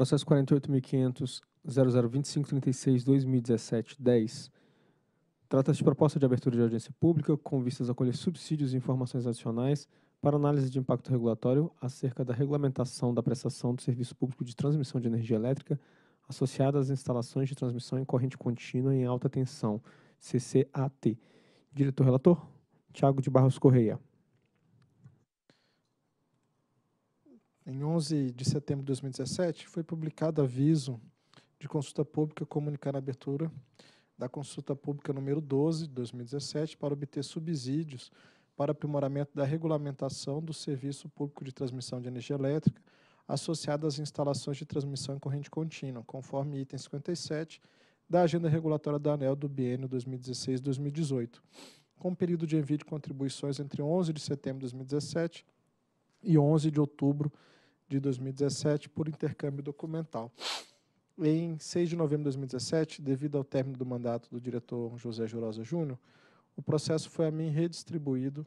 Processo 48.500.0025.36.2017.10 trata-se de proposta de abertura de audiência pública com vistas a colher subsídios e informações adicionais para análise de impacto regulatório acerca da regulamentação da prestação do serviço público de transmissão de energia elétrica associada às instalações de transmissão em corrente contínua em alta tensão, CCAT. Diretor-relator, Tiago de Barros Correia. em 11 de setembro de 2017, foi publicado aviso de consulta pública comunicando a abertura da consulta pública número 12 de 2017 para obter subsídios para aprimoramento da regulamentação do serviço público de transmissão de energia elétrica associado às instalações de transmissão em corrente contínua, conforme item 57 da Agenda Regulatória da ANEL do biênio 2016-2018, com período de envio de contribuições entre 11 de setembro de 2017 e 11 de outubro de 2017 por intercâmbio documental. Em 6 de novembro de 2017, devido ao término do mandato do diretor José Jurosa Júnior, o processo foi a mim redistribuído.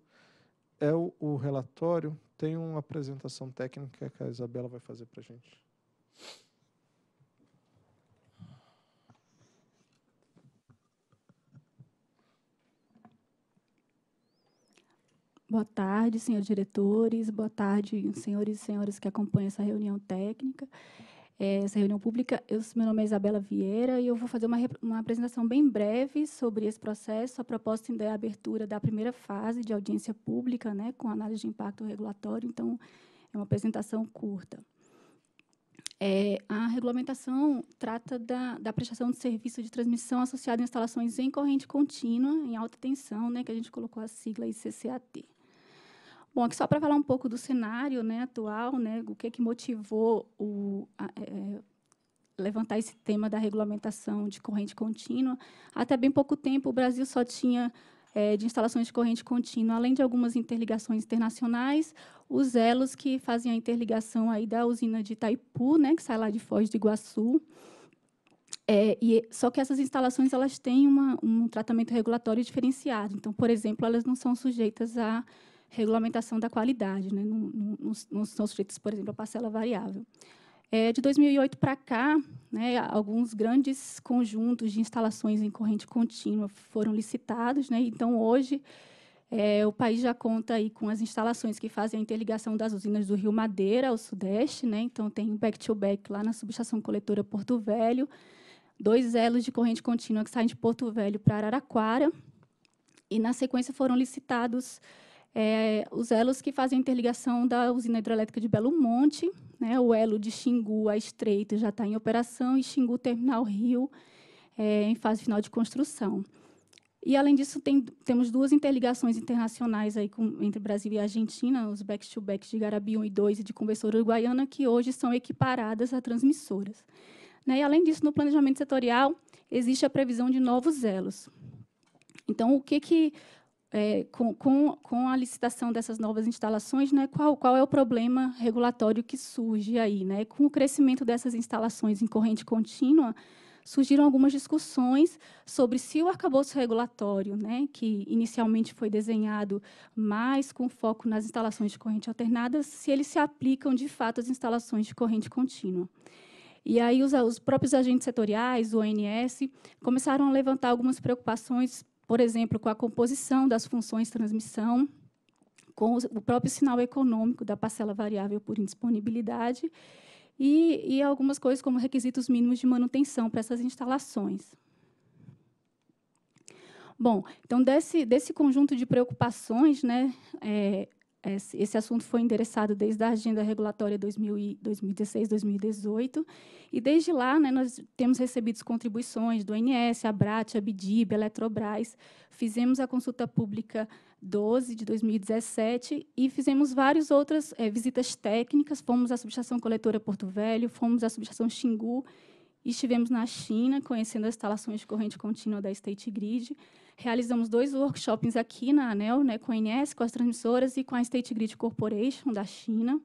É o, o relatório tem uma apresentação técnica que a Isabela vai fazer para a gente. Boa tarde, senhores diretores, boa tarde, senhores e senhoras que acompanham essa reunião técnica, eh, essa reunião pública. Eu, meu nome é Isabela Vieira e eu vou fazer uma, uma apresentação bem breve sobre esse processo, a proposta é a abertura da primeira fase de audiência pública, né, com análise de impacto regulatório, então é uma apresentação curta. É, a regulamentação trata da, da, prestação de serviço de transmissão associada a instalações em corrente contínua, em alta tensão, né, que a gente colocou a sigla ICCAT. Bom, aqui só para falar um pouco do cenário né, atual, né, o que, é que motivou o, a, é, levantar esse tema da regulamentação de corrente contínua. Até bem pouco tempo, o Brasil só tinha é, de instalações de corrente contínua, além de algumas interligações internacionais, os elos que fazem a interligação aí da usina de Itaipu, né, que sai lá de Foz do Iguaçu, é, e, só que essas instalações elas têm uma, um tratamento regulatório diferenciado. Então, por exemplo, elas não são sujeitas a regulamentação da qualidade, né? não, são sujeitos, por exemplo, à parcela variável. É, de 2008 para cá, né, alguns grandes conjuntos de instalações em corrente contínua foram licitados, né, então hoje é, o país já conta aí com as instalações que fazem a interligação das usinas do Rio Madeira ao Sudeste, né, então tem back-to-back lá na subestação coletora Porto Velho, dois elos de corrente contínua que saem de Porto Velho para Araraquara, e na sequência foram licitados é, os elos que fazem a interligação da usina hidrelétrica de Belo Monte, né, o elo de Xingu a Estreito já está em operação e Xingu Terminal Rio é, em fase final de construção. E, além disso, tem, temos duas interligações internacionais aí com, entre Brasil e Argentina, os back-to-back de Garabi 1 e 2 e de Conversora Uruguaiana, que hoje são equiparadas a transmissoras. Né? E, além disso, no planejamento setorial, existe a previsão de novos elos. Então, o que, que é, com, com, com, a licitação dessas novas instalações, né, qual, qual, é o problema regulatório que surge aí? Né? Com o crescimento dessas instalações em corrente contínua, surgiram algumas discussões sobre se o arcabouço regulatório, né, que inicialmente foi desenhado mais com foco nas instalações de corrente alternada, se eles se aplicam de fato às instalações de corrente contínua. E aí os, os próprios agentes setoriais, o ONS, começaram a levantar algumas preocupações por exemplo, com a composição das funções transmissão, com o próprio sinal econômico da parcela variável por indisponibilidade e, e algumas coisas como requisitos mínimos de manutenção para essas instalações. Bom, então desse, desse conjunto de preocupações, né, é, esse assunto foi endereçado desde a Agenda Regulatória 2016-2018, e desde lá né, nós temos recebido contribuições do ONS, Abrat, Abdib, Eletrobras, fizemos a consulta pública 12 de 2017 e fizemos várias outras é, visitas técnicas, fomos à subestação coletora Porto Velho, fomos à subestação Xingu, Estivemos na China, conhecendo as instalações de corrente contínua da State Grid. Realizamos dois workshops aqui na ANEL, né, com a INES, com as transmissoras e com a State Grid Corporation da China.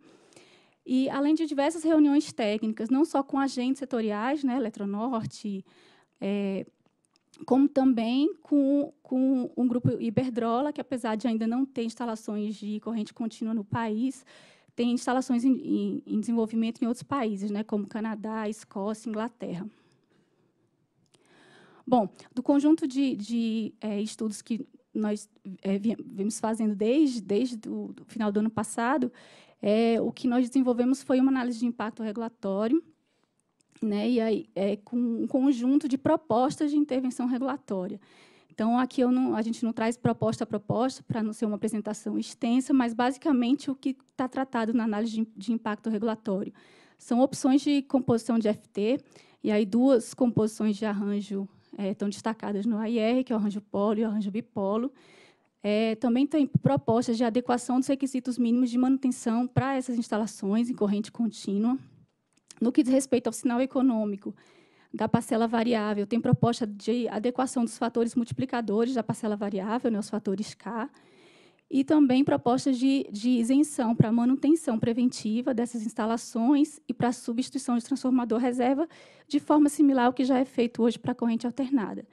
E, além de diversas reuniões técnicas, não só com agentes setoriais, né, Eletronorte, é, como também com, com um grupo Iberdrola, que apesar de ainda não ter instalações de corrente contínua no país, tem instalações em, em, em desenvolvimento em outros países, né, como Canadá, Escócia, Inglaterra. Bom, do conjunto de, de é, estudos que nós é, vimos fazendo desde, desde o final do ano passado, é, o que nós desenvolvemos foi uma análise de impacto regulatório, né, e aí, é, com um conjunto de propostas de intervenção regulatória. Então, aqui não, a gente não traz proposta a proposta, para não ser uma apresentação extensa, mas basicamente o que está tratado na análise de, de impacto regulatório. São opções de composição de FT, e aí duas composições de arranjo é, estão destacadas no AIR, que é o arranjo polo e o arranjo bipolo. É, também tem propostas de adequação dos requisitos mínimos de manutenção para essas instalações em corrente contínua. No que diz respeito ao sinal econômico, da parcela variável, tem proposta de adequação dos fatores multiplicadores da parcela variável, né, os fatores K, e também propostas de, de isenção para manutenção preventiva dessas instalações e para substituição de transformador reserva, de forma similar ao que já é feito hoje para a corrente alternada.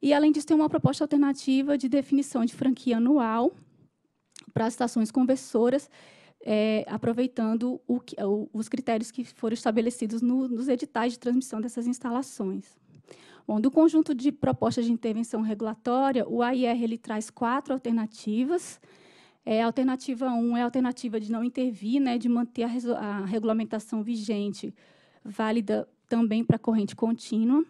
E, além disso, tem uma proposta alternativa de definição de franquia anual para as estações conversoras, é, aproveitando o que, o, os critérios que foram estabelecidos no, nos editais de transmissão dessas instalações. Bom, do conjunto de propostas de intervenção regulatória, o AIR ele traz quatro alternativas. É, alternativa 1 um é a alternativa de não intervir, né, de manter a, a regulamentação vigente, válida também para corrente contínua.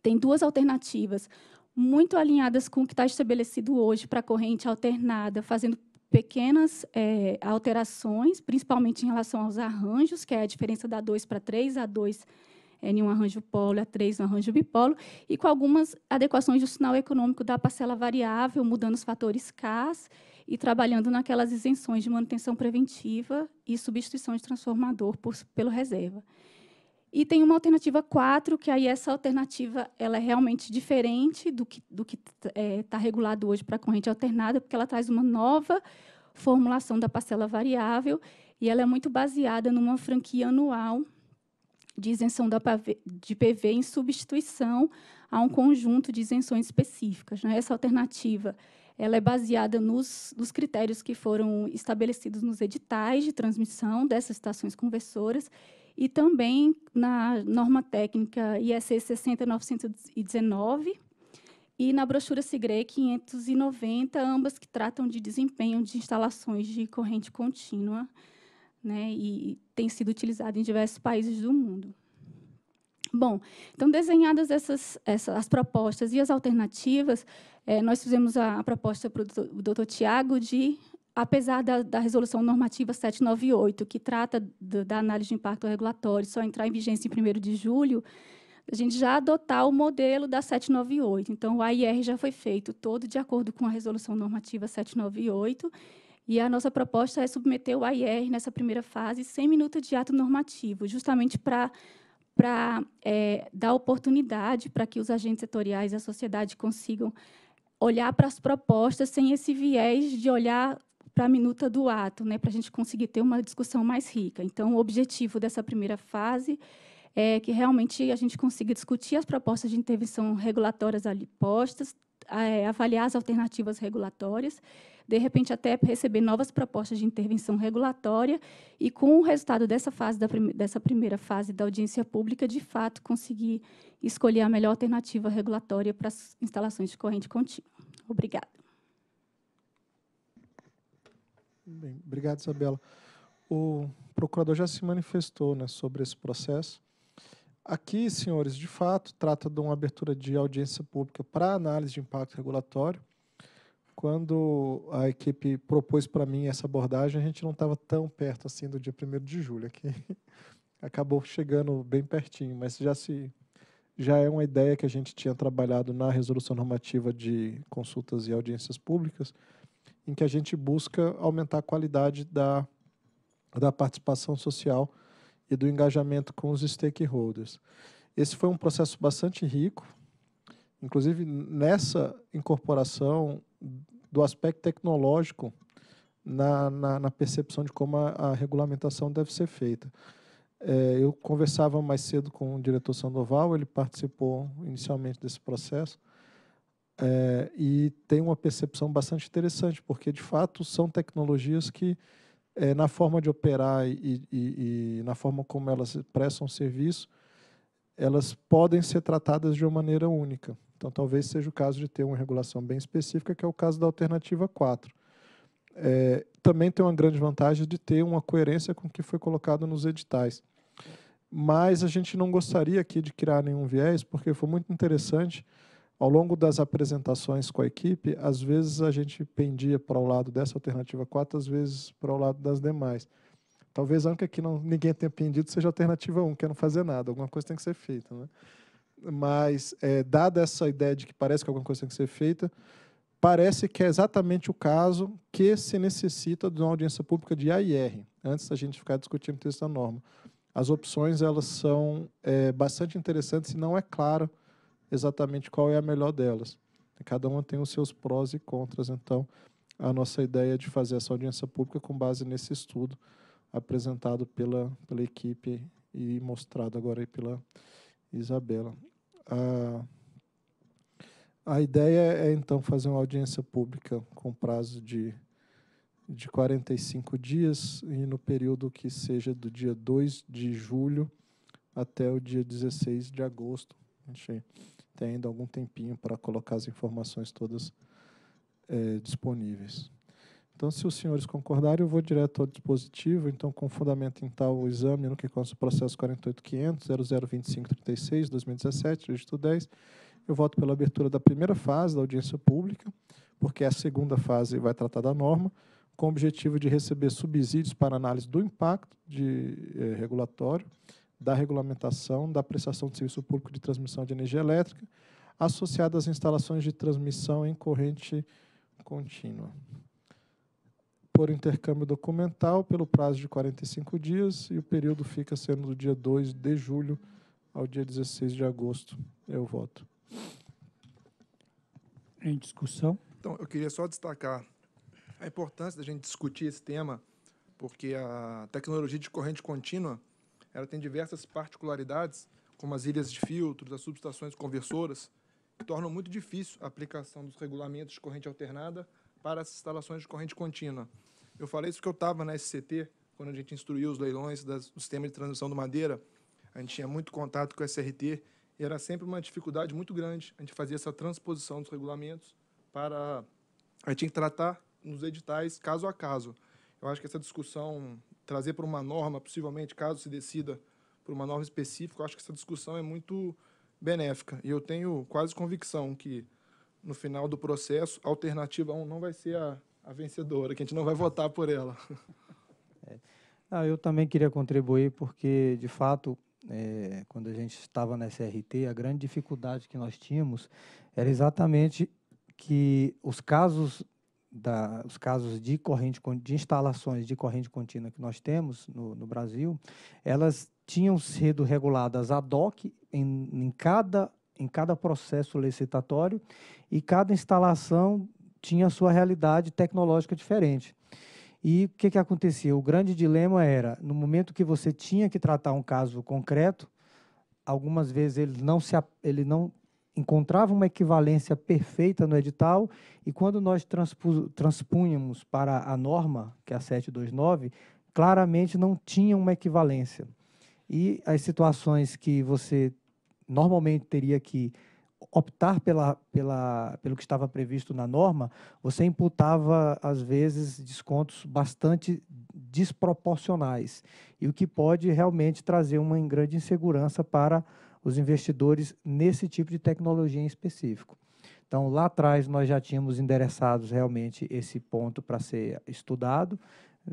Tem duas alternativas, muito alinhadas com o que está estabelecido hoje para a corrente alternada, fazendo pequenas é, alterações, principalmente em relação aos arranjos, que é a diferença da 2 para 3, a 2 é, em um arranjo polo, a 3 no arranjo bipolo, e com algumas adequações do sinal econômico da parcela variável, mudando os fatores K e trabalhando naquelas isenções de manutenção preventiva e substituição de transformador por, pelo reserva. E tem uma alternativa 4, que aí essa alternativa ela é realmente diferente do que do está é, tá regulado hoje para a corrente alternada, porque ela traz uma nova formulação da parcela variável e ela é muito baseada numa franquia anual de isenção da PV, de PV em substituição a um conjunto de isenções específicas. Né? Essa alternativa ela é baseada nos, nos, critérios que foram estabelecidos nos editais de transmissão dessas estações conversoras e também na norma técnica IEC 60919 e na brochura CIGRE 590, ambas que tratam de desempenho de instalações de corrente contínua, né, e tem sido utilizado em diversos países do mundo. Bom, então, desenhadas essas, essas as propostas e as alternativas, eh, nós fizemos a, a proposta para o doutor Tiago de apesar da, da, resolução normativa 798, que trata do, da análise de impacto regulatório, só entrar em vigência em 1 de julho, a gente já adotar o modelo da 798. Então, o AIR já foi feito todo de acordo com a resolução normativa 798, e a nossa proposta é submeter o AIR nessa primeira fase, sem minuto de ato normativo, justamente para para é, dar oportunidade para que os agentes setoriais e a sociedade consigam olhar para as propostas sem esse viés de olhar para a minuta do ato, né, para a gente conseguir ter uma discussão mais rica. Então, o objetivo dessa primeira fase é que realmente a gente consiga discutir as propostas de intervenção regulatórias ali postas, é, avaliar as alternativas regulatórias, de repente até receber novas propostas de intervenção regulatória e, com o resultado dessa fase da prim dessa primeira fase da audiência pública, de fato conseguir escolher a melhor alternativa regulatória para as instalações de corrente contínua. Obrigada. Bem, obrigado, Isabela. O procurador já se manifestou né, sobre esse processo. Aqui, senhores, de fato, trata de uma abertura de audiência pública para análise de impacto regulatório. Quando a equipe propôs para mim essa abordagem, a gente não estava tão perto assim do dia 1 de julho, aqui é acabou chegando bem pertinho, mas já se já é uma ideia que a gente tinha trabalhado na resolução normativa de consultas e audiências públicas em que a gente busca aumentar a qualidade da, da participação social e do engajamento com os stakeholders. Esse foi um processo bastante rico, inclusive nessa incorporação do aspecto tecnológico na, na, na percepção de como a, a, regulamentação deve ser feita. É, eu conversava mais cedo com o diretor Sandoval, ele participou inicialmente desse processo, é, e tem uma percepção bastante interessante, porque de fato são tecnologias que, é, na forma de operar e, e, e, na forma como elas prestam serviço, elas podem ser tratadas de uma maneira única. Então, talvez seja o caso de ter uma regulação bem específica, que é o caso da alternativa 4. É, também tem uma grande vantagem de ter uma coerência com o que foi colocado nos editais. Mas a gente não gostaria aqui de criar nenhum viés, porque foi muito interessante ao longo das apresentações com a equipe, às vezes a gente pendia para o lado dessa alternativa 4, às vezes para o lado das demais. Talvez a única que não, ninguém tenha pendido seja a alternativa 1, que é não fazer nada, alguma coisa tem que ser feita. Né? Mas, é, dada essa ideia de que parece que alguma coisa tem que ser feita, parece que é exatamente o caso que se necessita de uma audiência pública de AIR, antes da gente ficar discutindo o texto da norma. As opções elas são é, bastante interessantes e não é claro exatamente qual é a melhor delas. Cada uma tem os seus prós e contras, então a nossa ideia é de fazer essa audiência pública com base nesse estudo apresentado pela, pela equipe e mostrado agora pela Isabela. A, a ideia é, então, fazer uma audiência pública com prazo de, de 45 dias e no período que seja do dia 2 de julho até o dia 16 de agosto. Achei tendo ainda algum tempinho para colocar as informações todas é, disponíveis. Então, se os senhores concordarem, eu vou direto ao dispositivo. Então, com fundamento em tal exame no que consta o processo 48.500.002536-2017, dígito 10, eu voto pela abertura da primeira fase da audiência pública, porque a segunda fase vai tratar da norma, com o objetivo de receber subsídios para análise do impacto de, eh, regulatório da regulamentação da prestação de serviço público de transmissão de energia elétrica associada às instalações de transmissão em corrente contínua. Por intercâmbio documental, pelo prazo de 45 dias, e o período fica sendo do dia 2 de julho ao dia 16 de agosto. Eu voto. Em discussão? Então, eu queria só destacar a importância da gente discutir esse tema, porque a tecnologia de corrente contínua ela tem diversas particularidades, como as ilhas de filtros, as subestações conversoras, que tornam muito difícil a aplicação dos regulamentos de corrente alternada para as instalações de corrente contínua. Eu falei isso porque eu estava na SCT, quando a gente instruiu os leilões das, do sistema de transmissão do Madeira, a gente tinha muito contato com o SRT, e era sempre uma dificuldade muito grande. A gente fazer essa transposição dos regulamentos para... A gente tinha que tratar nos editais caso a caso. Eu acho que essa discussão trazer para uma norma, possivelmente, caso se decida por uma norma específica, eu acho que essa discussão é muito benéfica. E eu tenho quase convicção que, no final do processo, a alternativa 1 não vai ser a, a vencedora, que a gente não vai votar por ela. É. Ah, eu também queria contribuir, porque, de fato, é, quando a gente estava na SRT, a grande dificuldade que nós tínhamos era exatamente que os casos da, os casos de corrente de instalações de corrente contínua que nós temos no, no Brasil, elas tinham sido reguladas ad hoc em, em, cada, em cada processo licitatório e cada instalação tinha sua realidade tecnológica diferente. E o que, que acontecia? O grande dilema era, no momento que você tinha que tratar um caso concreto, algumas vezes ele não, se, ele não encontrava uma equivalência perfeita no edital e quando nós transpunhamos para a norma, que é a 729, claramente não tinha uma equivalência. E as situações que você normalmente teria que optar pela, pela, pelo que estava previsto na norma, você imputava, às vezes, descontos bastante desproporcionais, e o que pode realmente trazer uma grande insegurança para os investidores nesse tipo de tecnologia em específico. Então, lá atrás, nós já tínhamos endereçados realmente esse ponto para ser estudado.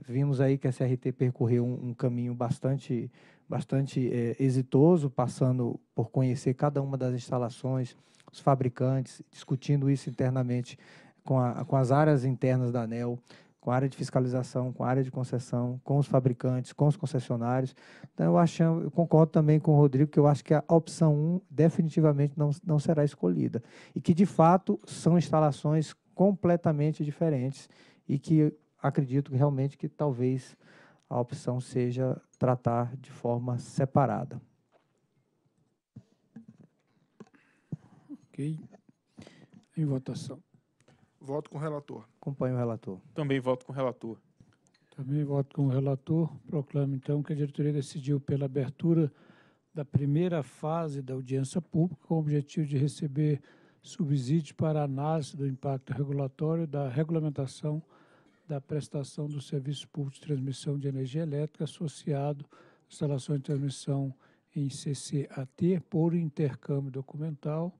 Vimos aí que a CRT percorreu um, um caminho bastante bastante é, exitoso, passando por conhecer cada uma das instalações, os fabricantes, discutindo isso internamente com, a, com as áreas internas da ANEL, com a área de fiscalização, com a área de concessão, com os fabricantes, com os concessionários. Então, eu, acho, eu concordo também com o Rodrigo que eu acho que a opção 1 definitivamente não, não será escolhida. E que, de fato, são instalações completamente diferentes e que acredito realmente que talvez a opção seja tratar de forma separada. Ok. Em votação. Voto com o relator. Acompanho o relator. Também voto com o relator. Também voto com o relator. Proclamo, então, que a diretoria decidiu pela abertura da primeira fase da audiência pública com o objetivo de receber subsídios para análise do impacto regulatório da regulamentação da prestação do serviço público de transmissão de energia elétrica associado à instalação de transmissão em CCAT por intercâmbio documental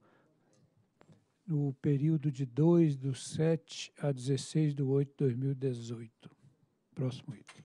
no período de 2 do 7 a 16 do 8 de 2018. Próximo item.